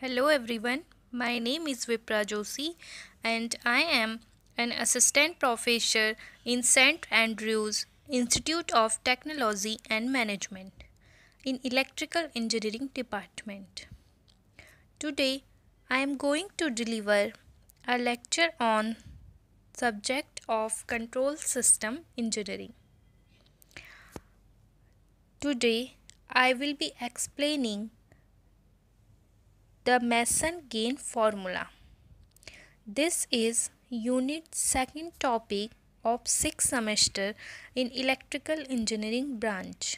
Hello everyone, my name is Vipra Joshi and I am an assistant professor in St. Andrews Institute of Technology and Management in Electrical Engineering Department. Today I am going to deliver a lecture on subject of control system engineering. Today I will be explaining the Mason gain formula. This is unit second topic of sixth semester in electrical engineering branch.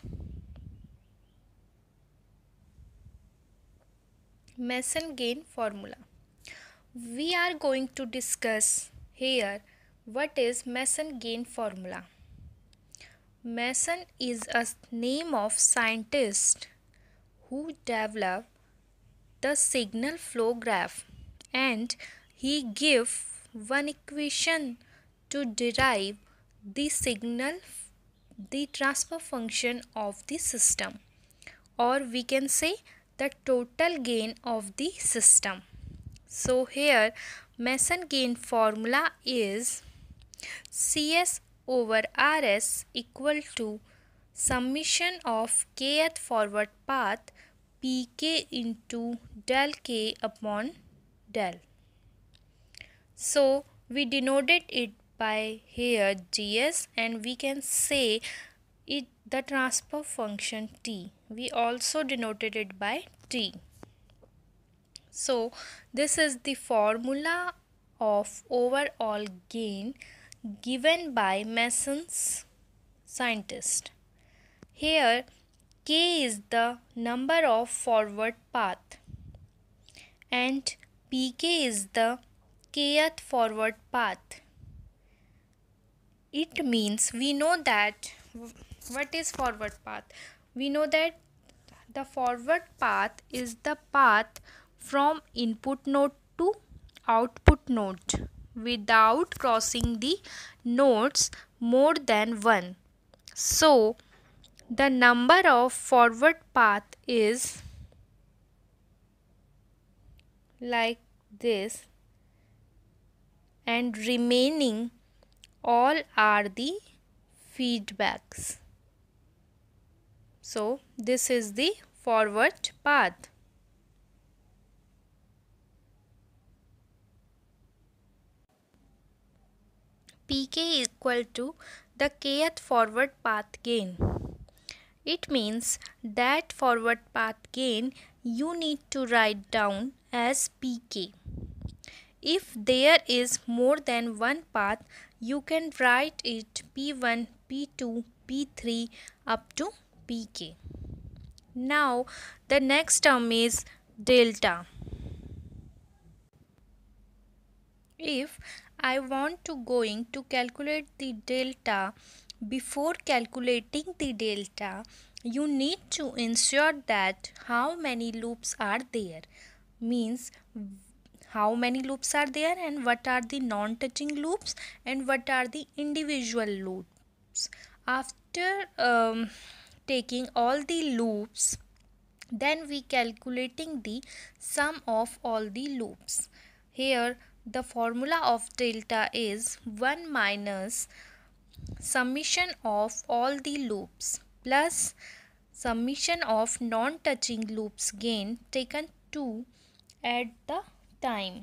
Mason gain formula. We are going to discuss here what is Mason gain formula. Mason is a name of scientist who developed the signal flow graph and he give one equation to derive the signal the transfer function of the system or we can say the total gain of the system so here Mason gain formula is CS over RS equal to summation of kth forward path pk into del k upon del. So we denoted it by here gs and we can say it the transfer function t. We also denoted it by t. So this is the formula of overall gain given by Mason's scientist. Here k is the number of forward path and pk is the kth forward path. It means we know that what is forward path? We know that the forward path is the path from input node to output node without crossing the nodes more than one. So, the number of forward path is like this and remaining all are the feedbacks. So this is the forward path. PK equal to the kth forward path gain. It means that forward path gain you need to write down as pk. If there is more than one path, you can write it p1, p2, p3 up to pk. Now the next term is delta. If I want to going to calculate the delta before calculating the delta, you need to ensure that how many loops are there means how many loops are there and what are the non-touching loops and what are the individual loops. After um, taking all the loops, then we calculating the sum of all the loops. Here the formula of delta is 1 minus minus summation of all the loops plus summation of non-touching loops gain taken 2 at the time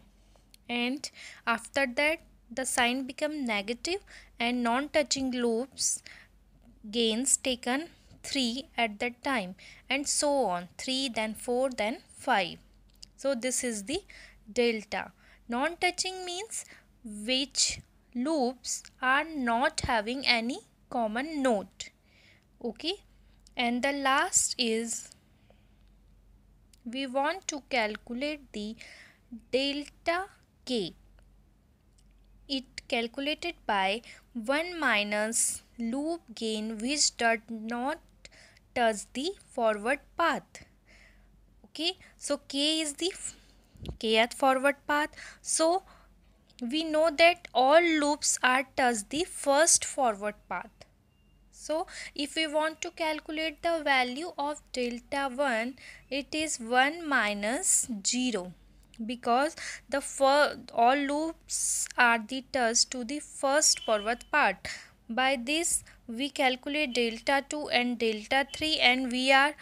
and after that the sign become negative and non-touching loops gains taken 3 at the time and so on 3 then 4 then 5 so this is the delta non-touching means which loops are not having any common note okay and the last is we want to calculate the delta k it calculated by 1 minus loop gain which does not touch the forward path okay so k is the kth forward path so we know that all loops are touch the first forward path. So if we want to calculate the value of delta 1, it is 1 minus 0 because the all loops are the touch to the first forward part. By this we calculate delta 2 and delta 3 and we are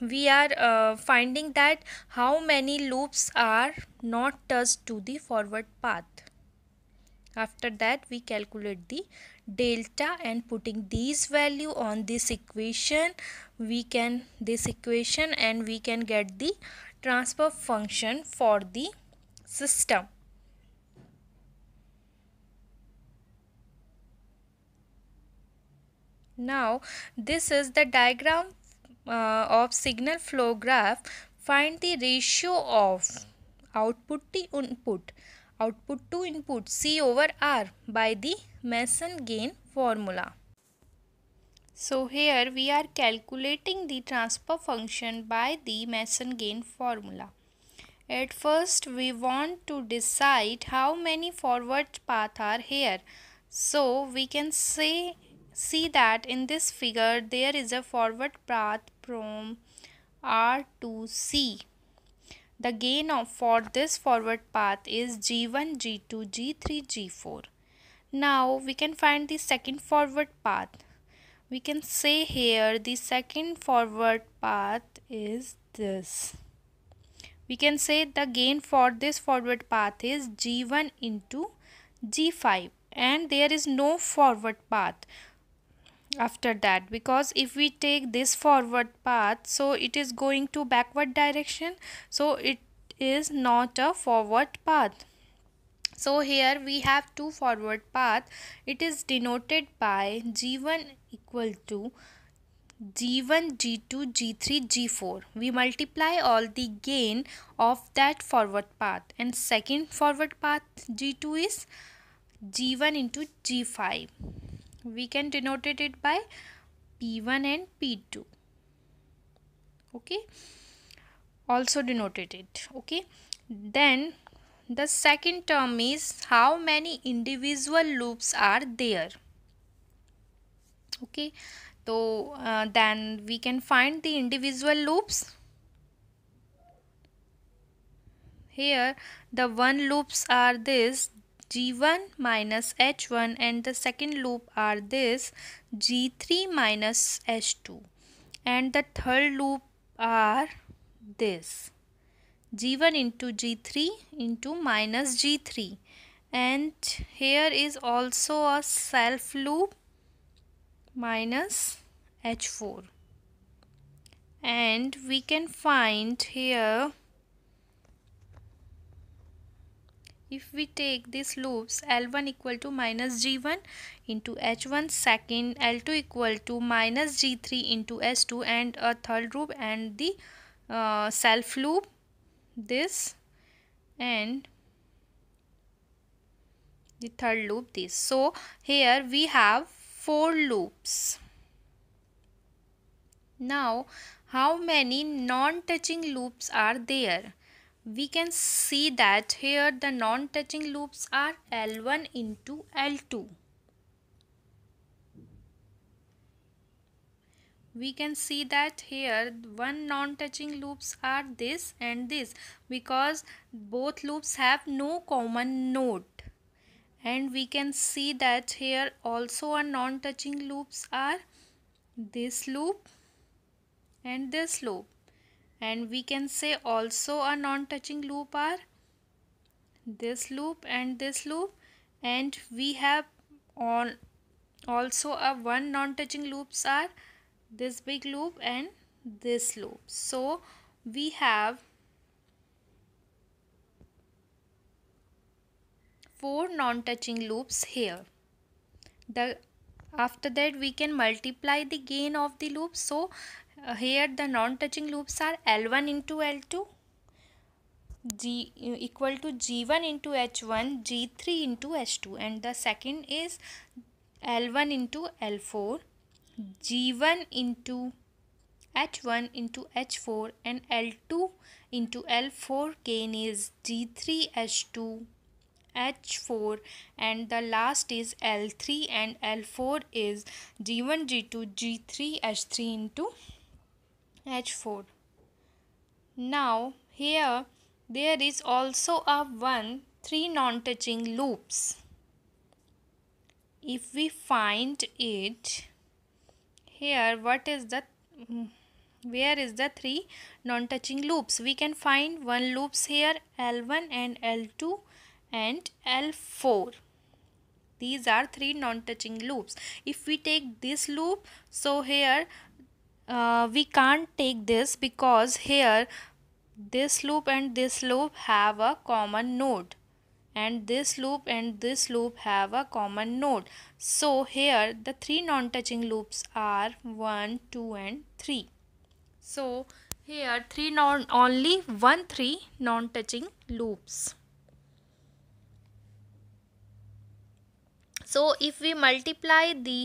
we are uh, finding that how many loops are not touched to the forward path after that we calculate the delta and putting these value on this equation we can this equation and we can get the transfer function for the system now this is the diagram uh, of signal flow graph, find the ratio of output to input, output to input C over R by the Mason gain formula. So here we are calculating the transfer function by the Mason gain formula. At first we want to decide how many forward path are here. So we can say see that in this figure there is a forward path from R to C. The gain of for this forward path is G1, G2, G3, G4. Now we can find the second forward path. We can say here the second forward path is this. We can say the gain for this forward path is G1 into G5 and there is no forward path after that because if we take this forward path so it is going to backward direction so it is not a forward path so here we have two forward path it is denoted by g1 equal to g1 g2 g3 g4 we multiply all the gain of that forward path and second forward path g2 is g1 into g5 we can denote it by P1 and P2 okay also denoted it okay then the second term is how many individual loops are there okay so uh, then we can find the individual loops here the one loops are this g1 minus h1 and the second loop are this g3 minus h2 and the third loop are this g1 into g3 into minus g3 and here is also a self loop minus h4 and we can find here if we take these loops L1 equal to minus G1 into H1 second L2 equal to minus G3 into S2 and a third loop and the uh, self loop this and the third loop this so here we have four loops now how many non-touching loops are there we can see that here the non-touching loops are L1 into L2. We can see that here one non-touching loops are this and this because both loops have no common node. And we can see that here also our non-touching loops are this loop and this loop and we can say also a non-touching loop are this loop and this loop and we have on also a one non-touching loops are this big loop and this loop so we have four non-touching loops here the after that we can multiply the gain of the loop so uh, here the non-touching loops are L1 into L2 G uh, equal to G1 into H1 G3 into H2 and the second is L1 into L4 G1 into H1 into H4 and L2 into L4 gain is G3 H2 H4 and the last is L3 and L4 is G1 G2 G3 H3 into H4. Now here there is also a 1 3 non-touching loops. If we find it here what is the mm, where is the three non-touching loops we can find one loops here L1 and L2 and L4 these are three non-touching loops if we take this loop so here uh, we can't take this because here this loop and this loop have a common node and this loop and this loop have a common node so here the three non-touching loops are 1 2 and 3 so here three non only one three non-touching loops so if we multiply the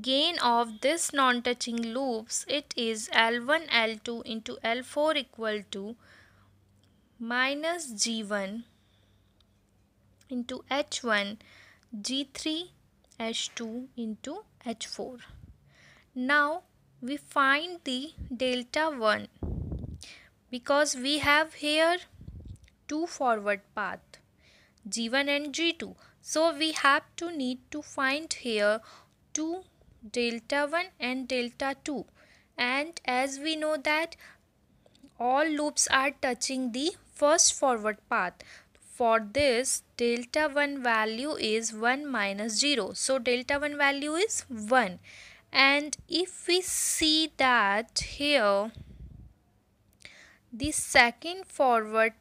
gain of this non-touching loops it is L1 L2 into L4 equal to minus G1 into H1 G3 H2 into H4. Now we find the delta 1 because we have here two forward path G1 and G2. So we have to need to find here two delta 1 and delta 2 and as we know that all loops are touching the first forward path for this delta 1 value is 1 minus 0 so delta 1 value is 1 and if we see that here the second forward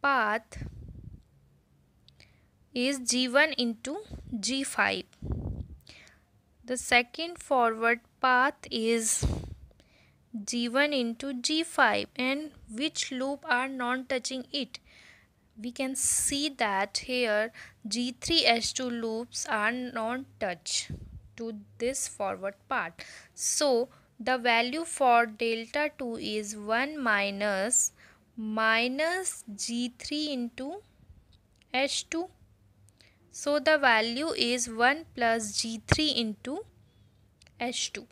path is g1 into g5 the second forward path is g1 into g5 and which loop are non-touching it we can see that here g3 h2 loops are non-touch to this forward part so the value for delta 2 is 1 minus minus g3 into h2 so the value is 1 plus G3 into H2.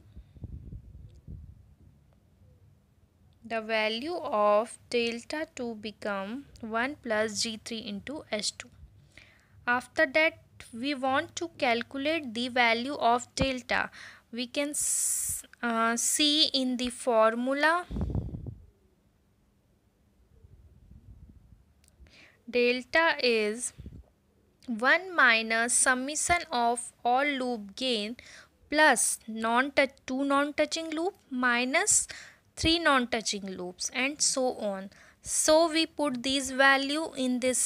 The value of delta 2 become 1 plus G3 into H2. After that we want to calculate the value of delta. We can uh, see in the formula delta is 1 minus summation of all loop gain plus non touch 2 non touching loop minus 3 non touching loops and so on so we put these value in this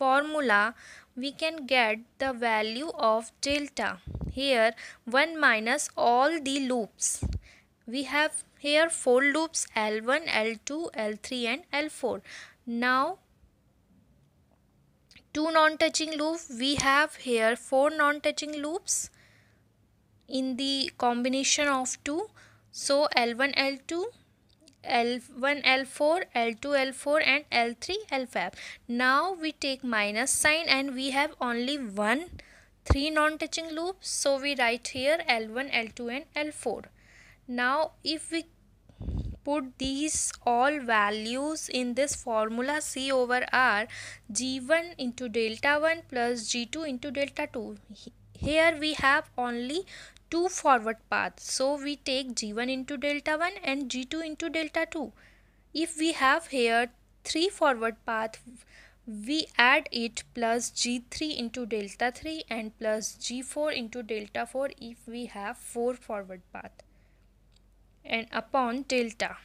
formula we can get the value of delta here 1 minus all the loops we have here 4 loops L1, L2, L3 and L4. Now two non-touching loops we have here four non-touching loops in the combination of two so L1 L2 L1 L4 L2 L4 and L3 L5 now we take minus sign and we have only one three non-touching loops so we write here L1 L2 and L4 now if we put these all values in this formula C over R G1 into delta 1 plus G2 into delta 2. Here we have only two forward paths. So we take G1 into delta 1 and G2 into delta 2. If we have here three forward paths, we add it plus G3 into delta 3 and plus G4 into delta 4 if we have four forward paths and upon delta.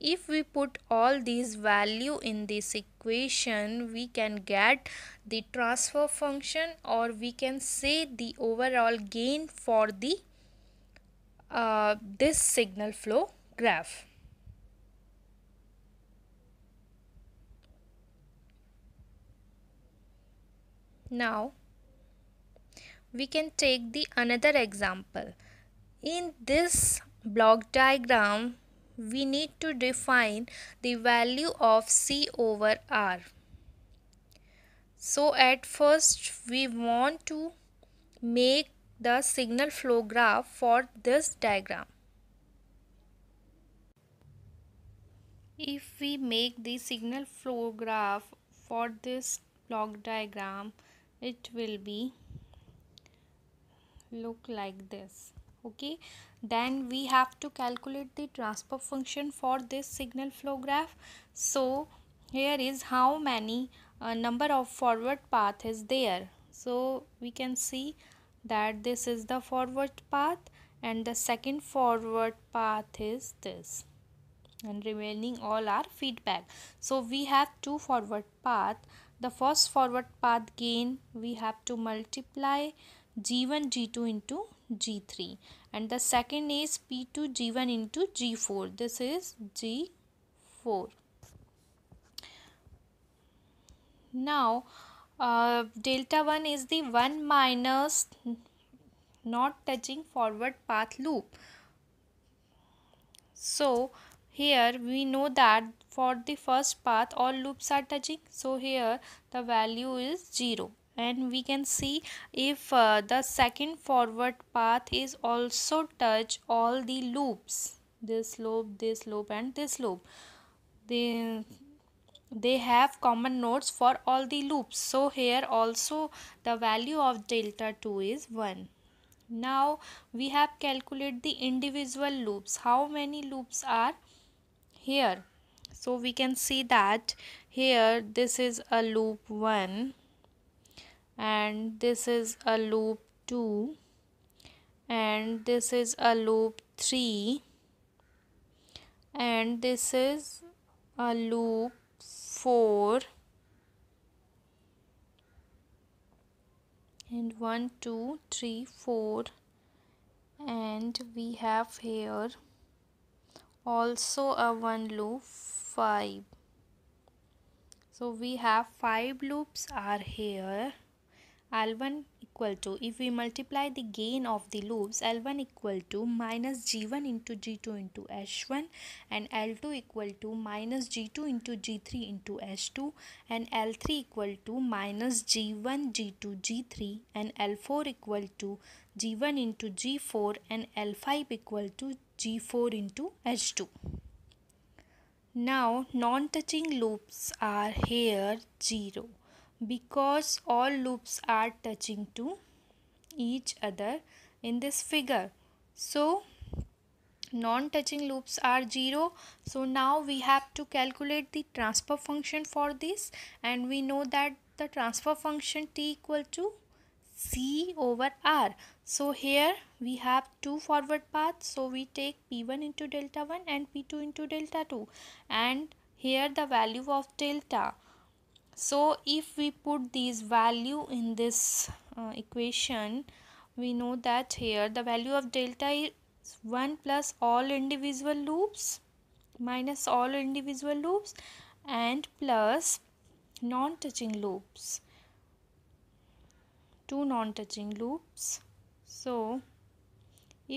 If we put all these value in this equation, we can get the transfer function or we can say the overall gain for the uh, this signal flow graph. Now, we can take the another example. In this block diagram, we need to define the value of C over R. So at first we want to make the signal flow graph for this diagram. If we make the signal flow graph for this block diagram, it will be look like this okay then we have to calculate the transfer function for this signal flow graph so here is how many uh, number of forward path is there so we can see that this is the forward path and the second forward path is this and remaining all are feedback so we have two forward path the first forward path gain we have to multiply G1 G2 into G3 and the second is P2 G1 into G4 this is G4 now uh, delta 1 is the 1 minus not touching forward path loop so here we know that for the first path all loops are touching so here the value is 0 and we can see if uh, the second forward path is also touch all the loops this loop this loop and this loop they they have common nodes for all the loops so here also the value of delta 2 is 1 now we have calculated the individual loops how many loops are here so we can see that here this is a loop 1 and this is a loop 2 and this is a loop 3 and this is a loop 4 and 1 2 3 4 and we have here also a one loop 5 so we have five loops are here L1 equal to if we multiply the gain of the loops L1 equal to minus G1 into G2 into H1 and L2 equal to minus G2 into G3 into H2 and L3 equal to minus G1 G2 G3 and L4 equal to G1 into G4 and L5 equal to G4 into H2. Now non-touching loops are here 0 because all loops are touching to each other in this figure. So non-touching loops are 0 so now we have to calculate the transfer function for this and we know that the transfer function t equal to c over r so here we have two forward paths so we take p1 into delta 1 and p2 into delta 2 and here the value of delta so if we put these value in this uh, equation we know that here the value of delta is 1 plus all individual loops minus all individual loops and plus non-touching loops two non-touching loops so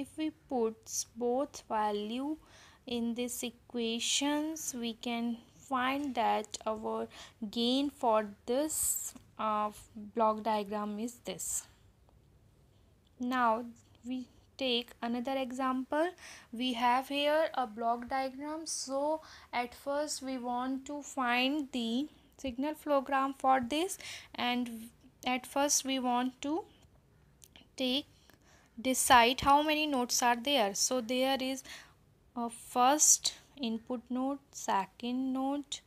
if we put both value in this equations we can find that our gain for this uh, block diagram is this now we take another example we have here a block diagram so at first we want to find the signal flow graph for this and at first we want to take decide how many nodes are there so there is a first input node second node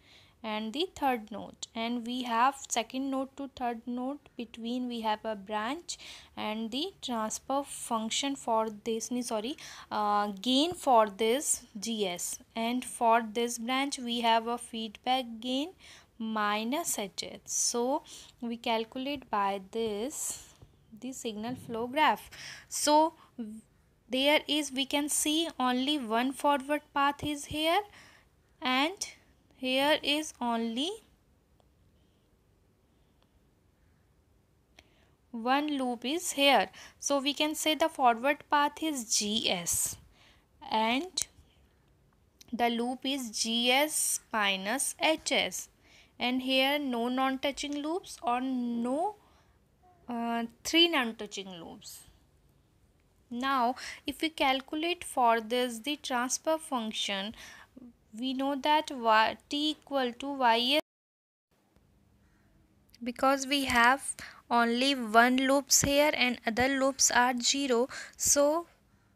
and the third node and we have second node to third node between we have a branch and the transfer function for this sorry uh, gain for this gs and for this branch we have a feedback gain minus H S. so we calculate by this the signal flow graph so there is we can see only one forward path is here and here is only one loop is here so we can say the forward path is gs and the loop is gs minus hs and here no non touching loops or no uh, three non touching loops now if we calculate for this the transfer function we know that y, t equal to ys because we have only one loops here and other loops are 0 so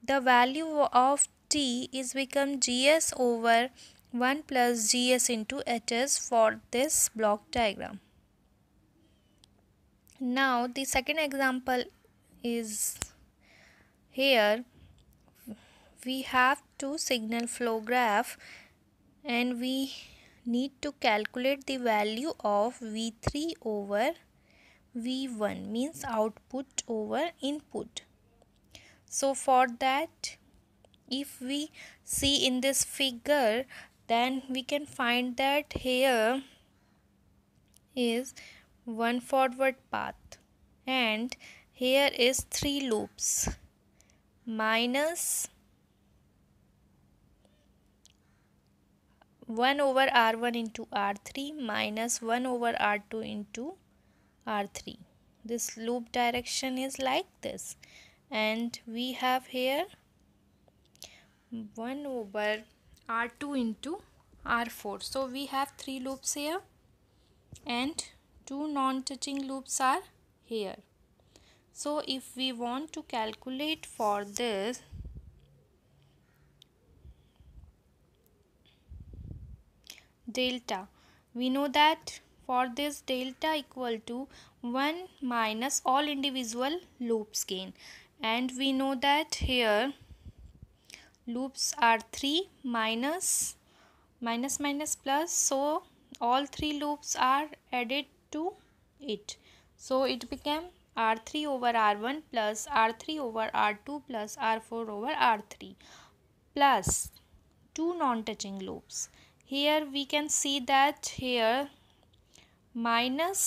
the value of t is become gs over 1 plus gs into hs for this block diagram now the second example is here we have two signal flow graph and we need to calculate the value of V3 over V1 means output over input. So for that if we see in this figure then we can find that here is one forward path and here is three loops minus 1 over r1 into r3 minus 1 over r2 into r3 this loop direction is like this and we have here 1 over r2 into r4 so we have three loops here and two non-touching loops are here so if we want to calculate for this delta we know that for this delta equal to 1 minus all individual loops gain and we know that here loops are 3 minus minus minus plus so all three loops are added to it so it became r3 over r1 plus r3 over r2 plus r4 over r3 plus two non-touching loops. Here we can see that here minus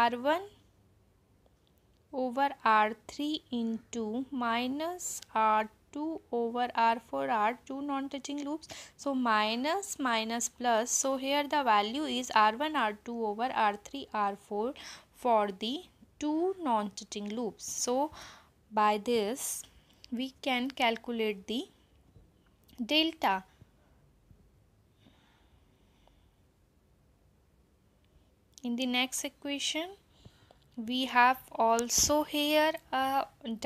r1 over r3 into minus r2 over r4 are two non-touching loops so minus minus plus so here the value is r1 r2 over r3 r4 for the two non-touching loops so by this we can calculate the delta in the next equation we have also here a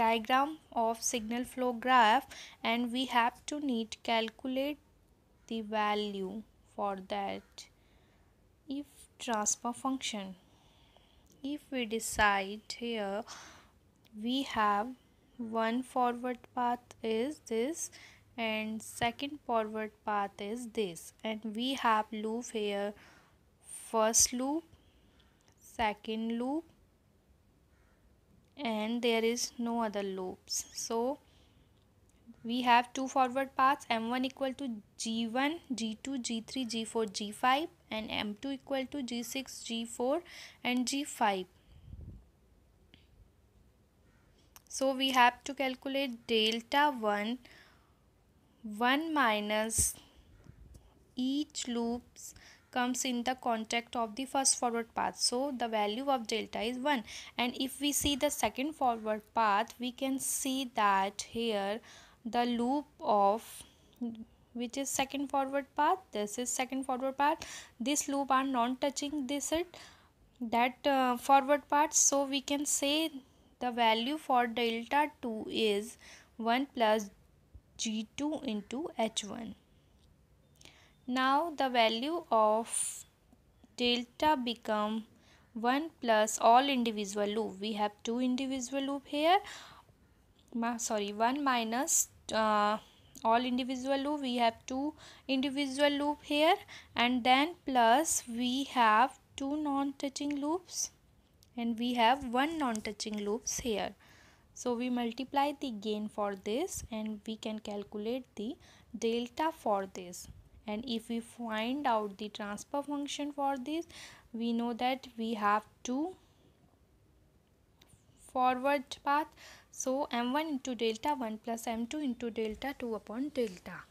diagram of signal flow graph and we have to need calculate the value for that if transfer function if we decide here we have one forward path is this and second forward path is this and we have loop here first loop second loop and there is no other loops so we have two forward paths m1 equal to g1 g2 g3 g4 g5 and m2 equal to g6 g4 and g5 so we have to calculate delta 1 1 minus each loops comes in the contact of the first forward path so the value of delta is 1 and if we see the second forward path we can see that here the loop of which is second forward path this is second forward path this loop are not touching this it that uh, forward path so we can say the value for delta 2 is 1 plus g2 into h1 now the value of delta become 1 plus all individual loop we have two individual loop here sorry 1 minus uh, all individual loop we have two individual loop here and then plus we have two non-touching loops and we have one non-touching loops here so we multiply the gain for this and we can calculate the delta for this and if we find out the transfer function for this we know that we have two forward path so m1 into delta 1 plus m2 into delta 2 upon delta.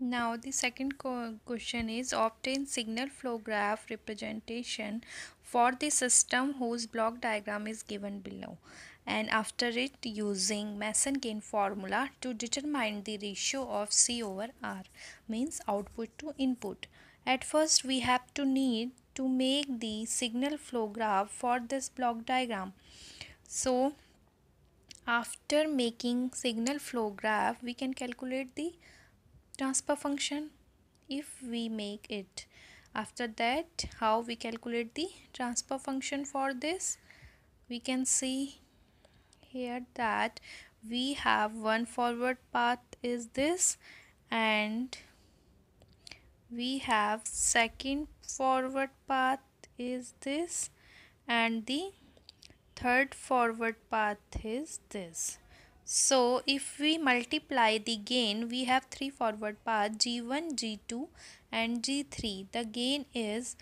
Now the second question is obtain signal flow graph representation for the system whose block diagram is given below and after it using Mason gain formula to determine the ratio of C over R means output to input. At first we have to need to make the signal flow graph for this block diagram so after making signal flow graph we can calculate the transfer function if we make it after that how we calculate the transfer function for this we can see here that we have one forward path is this and we have second forward path is this and the third forward path is this. So if we multiply the gain, we have three forward paths G1, G2 and G3. The gain is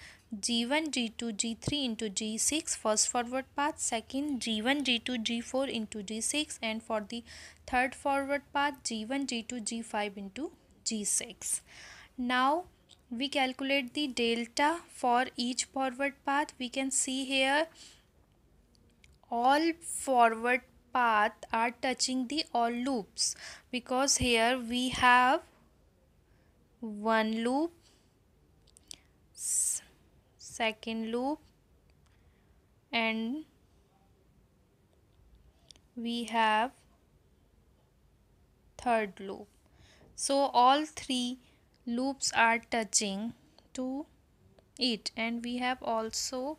G1, G2, G3 into G6 first forward path, second G1, G2, G4 into G6 and for the third forward path G1, G2, G5 into G6. Now we calculate the delta for each forward path. We can see here all forward path are touching the all loops because here we have one loop second loop and we have third loop so all three loops are touching to it and we have also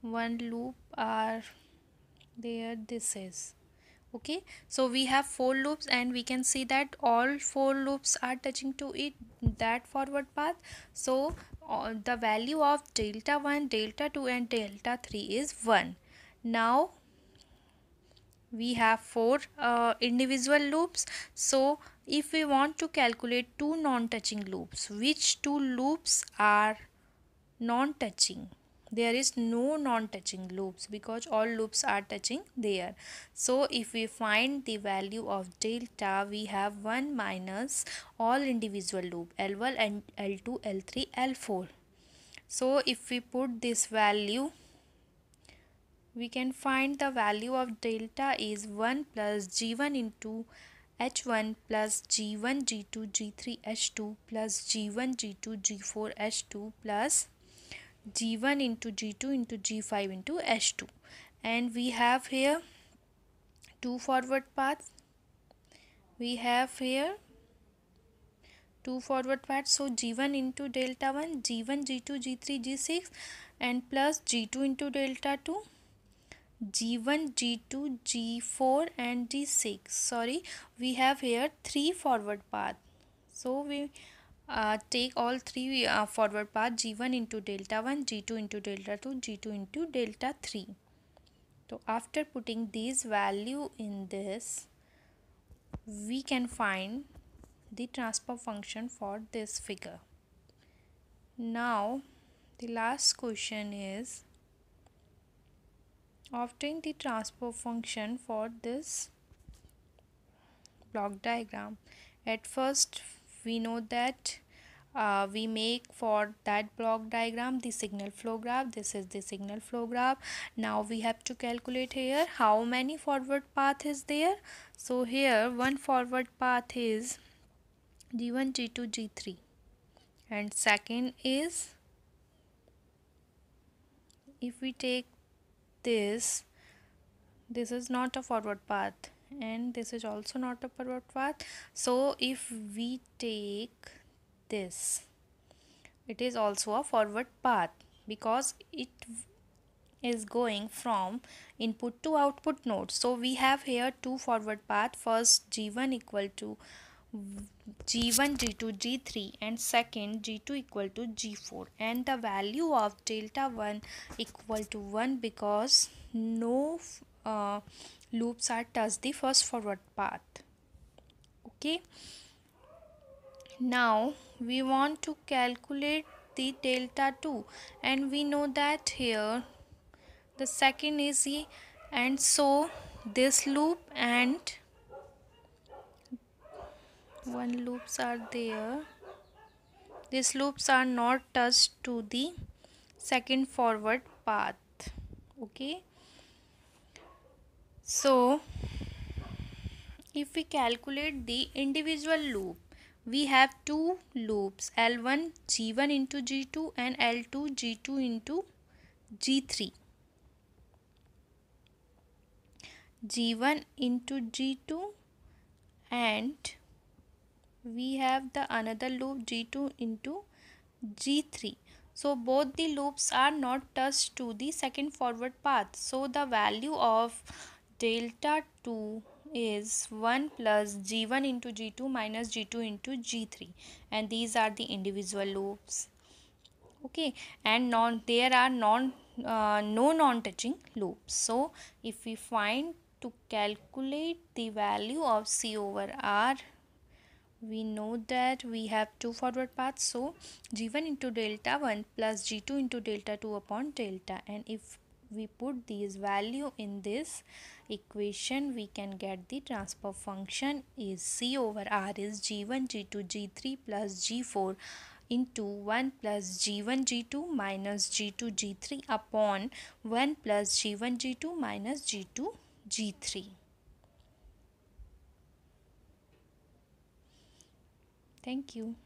one loop are there this is okay so we have four loops and we can see that all four loops are touching to it that forward path so uh, the value of delta 1 delta 2 and delta 3 is 1 now we have four uh, individual loops so if we want to calculate two non-touching loops which two loops are non-touching there is no non-touching loops because all loops are touching there so if we find the value of delta we have 1 minus all individual loop l1 and l2 l3 l4 so if we put this value we can find the value of delta is 1 plus g1 into h1 plus g1 g2 g3 h2 plus g1 g2 g4 h2 plus g1 into g2 into g5 into h2 and we have here two forward paths we have here two forward paths so g1 into delta 1 g1 g2 g3 g6 and plus g2 into delta 2 g1 g2 g4 and g6 sorry we have here three forward path so we uh, take all three uh, forward path g1 into delta 1 g2 into delta 2 g2 into delta 3 so after putting these value in this we can find the transfer function for this figure now the last question is obtain the transfer function for this block diagram at first we know that uh, we make for that block diagram the signal flow graph this is the signal flow graph now we have to calculate here how many forward path is there so here one forward path is g1 g2 g3 and second is if we take this this is not a forward path and this is also not a pervert path so if we take this it is also a forward path because it is going from input to output node so we have here two forward path first g1 equal to g1 g2 g3 and second g2 equal to g4 and the value of delta 1 equal to 1 because no uh, loops are touch the first forward path okay now we want to calculate the delta 2 and we know that here the second is e and so this loop and one loops are there these loops are not touched to the second forward path okay so if we calculate the individual loop we have two loops L1 G1 into G2 and L2 G2 into G3 G1 into G2 and we have the another loop g2 into g3 so both the loops are not touched to the second forward path so the value of delta 2 is 1 plus g1 into g2 minus g2 into g3 and these are the individual loops okay and non there are non uh, no non touching loops so if we find to calculate the value of c over r we know that we have two forward paths so g1 into delta 1 plus g2 into delta 2 upon delta and if we put these value in this equation we can get the transfer function is c over r is g1 g2 g3 plus g4 into 1 plus g1 g2 minus g2 g3 upon 1 plus g1 g2 minus g2 g3 Thank you.